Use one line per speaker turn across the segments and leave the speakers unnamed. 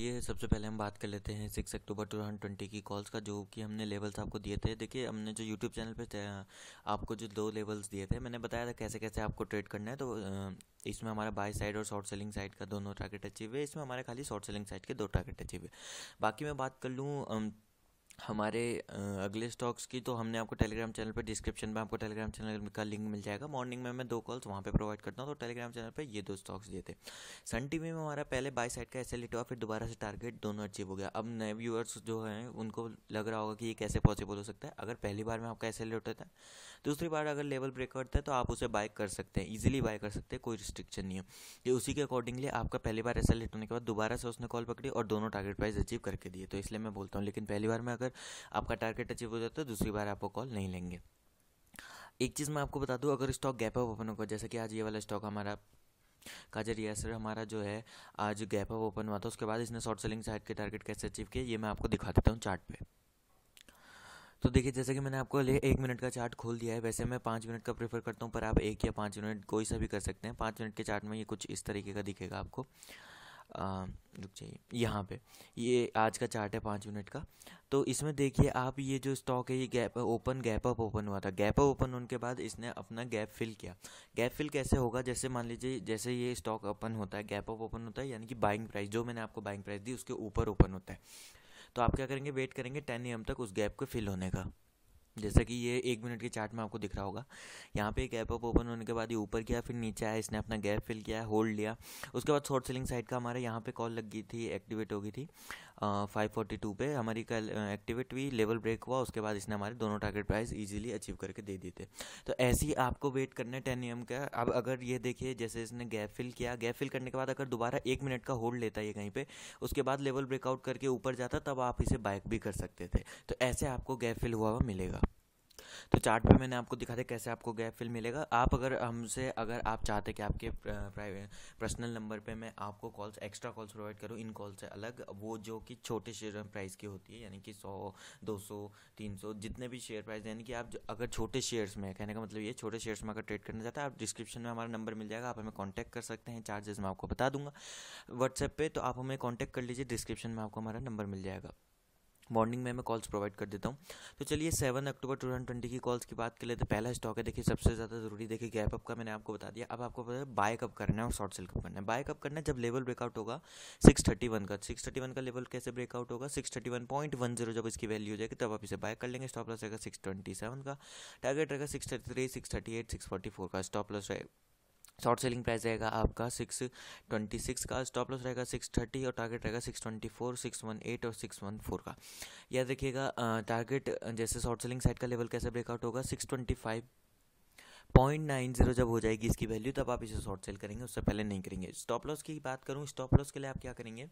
ये सबसे पहले हम बात कर लेते हैं six October two thousand twenty की कॉल्स का जो कि हमने लेवल्स आपको दिए थे देखिए हमने जो यूट्यूब चैनल पे आपको जो दो लेवल्स दिए थे मैंने बताया था कैसे कैसे आपको ट्रेड करना है तो इसमें हमारा बाय साइड और शॉर्ट सेलिंग साइड का दोनों टारगेट अचीव है इसमें हमारे खाली शॉर्ट सेलिंग साइड के दो टारगेट अचीव है बाकी मैं बात कर लूँ हमारे अगले स्टॉक्स की तो हमने आपको टेलीग्राम चैनल पे डिस्क्रिप्शन में आपको टेलीग्राम चैनल का लिंक मिल जाएगा मॉर्निंग में मैं दो कॉल्स वहाँ पे प्रोवाइड करता हूँ तो टेलीग्राम चैनल पे ये दो स्टॉक्स दिए थे सन टीवी में हमारा पहले बाई साइड का एस e हुआ फिर दोबारा से टारगेट दोनों अचीव हो गया अब नए व्यूअर्स जो हैं उनको लग रहा होगा कि ये कैसे पॉसिबल हो सकता है अगर पहली बार में आपका एस e होता है दूसरी बार अगर लेवल ब्रेक करता है तो आप उसे बाय कर सकते हैं ईजिली बाय कर सकते हैं कोई रिस्ट्रिक्शन नहीं है ये उसी के अकॉर्डिंगली आपका पहली बार एस e होने के बाद दोबारा से उसने कॉल पकड़ी और दोनों टारगेट प्राइस अचीव करके दिए तो इसलिए मैं बोलता हूँ लेकिन पहली बार में अगर अगर आपका टारगेट अचीव हो जाता है दूसरी बार आपको कॉल नहीं लेंगे एक चीज़ मैं आपको बता दूँ अगर स्टॉक गैप अप ओपन होगा जैसे कि आज ये वाला स्टॉक हमारा काजरिया सर हमारा जो है आज गैप अप ओपन हुआ था उसके बाद इसने शॉर्ट सेलिंग साइड के टारगेट कैसे अचीव किए ये मैं आपको दिखा देता हूँ चार्ट पे तो देखिए जैसे कि मैंने आपको ले एक मिनट का चार्ट खोल दिया है वैसे मैं पाँच मिनट का प्रेफर करता हूँ पर आप एक या पाँच मिनट कोई सा भी कर सकते हैं पाँच मिनट के चार्ट में ये कुछ इस तरीके का दिखेगा आपको रुक जाइए यहाँ पे ये आज का चार्ट है पाँच मिनट का तो इसमें देखिए आप ये जो स्टॉक है ये gap open gap up open हुआ था गैप अप ओपन होने के बाद इसने अपना गैप फिल किया गैप फिल कैसे होगा जैसे मान लीजिए जैसे ये स्टॉक ओपन होता है गैप अप ओपन होता है यानी कि बाइंग प्राइस जो मैंने आपको बाइंग प्राइस दी उसके ऊपर ओपन होता है तो आप क्या करेंगे वेट करेंगे टेन एम तक उस गैप को फिल होने का जैसा कि ये एक मिनट के चार्ट में आपको दिख रहा होगा यहाँ पे गैप अप ओपन होने के बाद ये ऊपर किया फिर नीचे आया इसने अपना गैप फिल किया होल्ड लिया उसके बाद शॉर्ट सेलिंग साइड का हमारे यहाँ पे कॉल लग गई थी एक्टिवेट हो गई थी फाइव फोर्टी टू पे हमारी कल एक्टिवेट हुई लेवल ब्रेक हुआ उसके बाद इसने हमारे दोनों टारगेट प्राइस ईजिली अचीव करके दे दिए थे तो ऐसे ही आपको वेट करना है टेन एम का अब अगर ये देखिए जैसे इसने गैप फिल किया गैप फिल करने के बाद अगर दोबारा एक मिनट का होल्ड लेता है कहीं पर उसके बाद लेवल ब्रेकआउट करके ऊपर जाता तब आप इसे बाइक भी कर सकते थे तो ऐसे आपको गैप फिल हुआ हुआ मिलेगा तो चार्ट पे मैंने आपको दिखा दिया कैसे आपको गैप फिल मिलेगा आप अगर हमसे अगर आप चाहते कि आपके पर्सनल नंबर पे मैं आपको कॉल्स एक्स्ट्रा कॉल्स प्रोवाइड करूँ इन कॉल से अलग वो जो कि छोटे शेयर प्राइस की होती है यानी कि सौ दो सौ तीन सौ जितने भी शेयर प्राइस यानी कि आप अगर छोटे शेयर्स में कहने का मतलब ये छोटे शेयर्स में अगर ट्रेड करना चाहते हैं आप डिस्क्रिप्शन में हमारा नंबर मिल जाएगा आप हमें कॉन्टैक्ट कर सकते हैं चार्जेस मैं आपको बता दूंगा व्हाट्सएप पर तो आप हमें कॉन्टैक्ट कर लीजिए डिस्क्रिप्शन में आपको हमारा नंबर मिल जाएगा मॉर्निंग में मैं कॉल्स प्रोवाइड कर देता हूँ तो चलिए seven October two thousand twenty की कॉल्स की बात कर लेते पहला स्टॉक है देखिए सबसे ज़्यादा ज़रूरी देखिए गैप अप का मैंने आपको बता दिया अब आपको पता है बाय कब करना है और शॉर्ट सेल कब करना है बाय कब करना है जब लेवल ब्रेकआउट होगा सिक्स थर्टी वन का सिक्स थर्टी वन का लेवल कैसे ब्रेकआउट होगा six thirty one point one zero जब इसकी वैल्यू हो जाएगी तब आप इसे बाय कर लेंगे स्टॉप लॉस रहेगा सिक्स ट्वेंटी सेवन का टारगेट रहेगा six thirty three six thirty eight six forty four का स्टॉप लॉस रहेगा शॉर्ट सेलिंग प्राइस रहेगा आपका सिक्स ट्वेंटी सिक्स का स्टॉप लॉस रहेगा सिक्स थर्टी और टारगेट रहेगा six twenty four six one eight और सिक्स वन फोर का याद रखिएगा टारगेट जैसे शॉर्ट सेलिंग साइड का लेवल कैसे ब्रेकआउट होगा six twenty five point nine zero जब हो जाएगी इसकी वैल्यू तब आप इसे शॉर्ट सेल करेंगे उससे पहले नहीं करेंगे स्टॉप लॉस की बात करूँ स्टॉप लॉस के लिए आप क्या करेंगे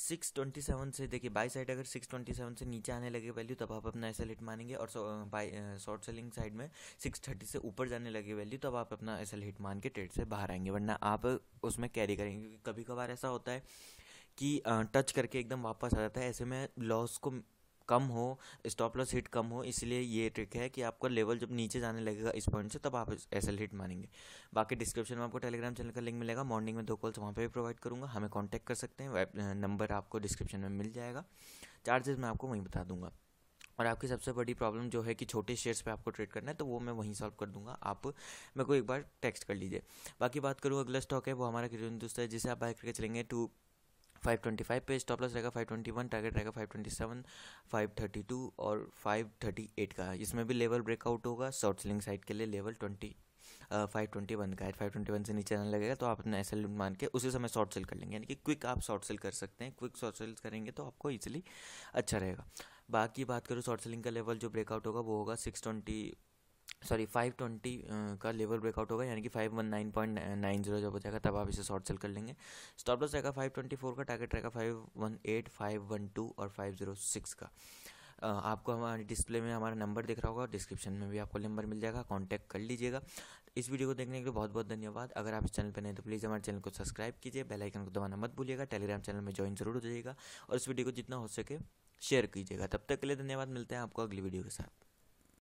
सिक्स ट्वेंटी सेवन से देखिए बाई साइड अगर सिक्स ट्वेंटी सेवन से नीचे आने लगे वैल्यू तब आप अपना एस हिट मानेंगे और बाई शॉर्ट सेलिंग साइड में सिक्स थर्टी से ऊपर जाने लगे वैल्यू तब आप अपना एस हिट मान के ट्रेड से बाहर आएंगे वरना आप उसमें कैरी करेंगे क्योंकि कभी कभार ऐसा होता है कि टच करके एकदम वापस आ जाता है ऐसे में लॉस को कम हो स्टॉप लॉस हिट कम हो इसलिए ये ट्रिक है कि आपका लेवल जब नीचे जाने लगेगा इस पॉइंट से तब आप एस एल हिट मानेंगे बाकी डिस्क्रिप्शन में आपको टेलीग्राम चैनल का लिंक मिलेगा मॉर्निंग में दो कॉल्स वहाँ पे भी प्रोवाइड करूँगा हमें कॉन्टैक्ट कर सकते हैं नंबर आपको डिस्क्रिप्शन में मिल जाएगा चार्जेस मैं आपको वहीं बता दूंगा और आपकी सबसे बड़ी प्रॉब्लम जो है कि छोटे शेयर्स पे आपको ट्रेड करना है तो वो मैं वहीं सॉल्व कर दूंगा आप मेरे को एक बार टेक्स्ट कर लीजिए बाकी बात करूँ अगला स्टॉक है वो हमारा दोस्त है जिसे आप बाय करके चलेंगे टू 525 पे स्टॉप लॉस रहेगा 521 टारगेट रहेगा 527 532 और 538 का इसमें भी लेवल ब्रेकआउट होगा शॉर्ट सेलिंग साइड के लिए लेवल 20 फाइव ट्वेंटी वन का है फाइव ट्वेंटी वन से नीचे आने लगेगा तो आप अपना एस एल मान के उसी समय शॉर्ट सेल कर लेंगे यानी कि क्विक आप शॉर्ट सेल कर सकते हैं क्विक शॉर्ट सेल करेंगे तो आपको ईजिली अच्छा रहेगा बाकी बात करूँ शॉर्ट सेलिंग का लेवल जो ब्रेकआउट होगा वो होगा six twenty sorry five twenty का लेवल ब्रेकआउट होगा यानी कि five one nine nine point zero जब हो जाएगा तब आप इसे शॉर्ट सेल कर लेंगे स्टॉप लॉस रहेगा फाइव ट्वेंटी फोर का टारगेट रहेगा five five one eight one two और फाइव जीरो सिक्स का आपको हमारे डिस्प्ले में हमारा नंबर दिख रहा होगा डिस्क्रिप्शन में भी आपको नंबर मिल जाएगा कॉन्टैक्ट कर लीजिएगा इस वीडियो को देखने के लिए बहुत बहुत धन्यवाद अगर आप इस चैनल पर नहीं तो प्लीज़ हमारे चैनल को सब्सक्राइब कीजिए बेल आइकन को दबाना मत भूलिएगा टेलीग्राम चैनल में ज्वाइन जरूर हो जाइएगा और इस वीडियो को जितना हो सके शेयर कीजिएगा तब तक के लिए धन्यवाद मिलते हैं आपको अगली वीडियो के साथ